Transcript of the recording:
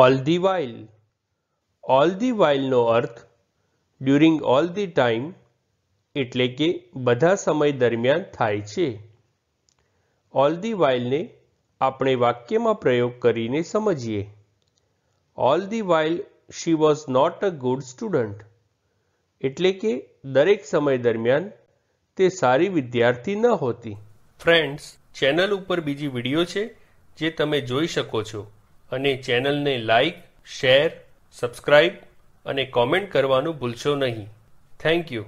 all the while all the વાઇલનો અર્થ during all the time એટલે કે બધા સમય દરમિયાન થાય છે ઓલ ધી વાઇલને આપણે વાક્યમાં પ્રયોગ કરીને સમજીએ all the while she was not a good student એટલે કે દરેક સમય દરમિયાન તે સારી વિદ્યાર્થી ન હોતી ફ્રેન્ડ્સ ચેનલ ઉપર બીજી વિડીયો છે જે તમે જોઈ શકો છો અને ચેનલને લાઇક શેર સબસ્ક્રાઇબ અને કોમેન્ટ કરવાનું ભૂલશો નહીં થેન્ક યુ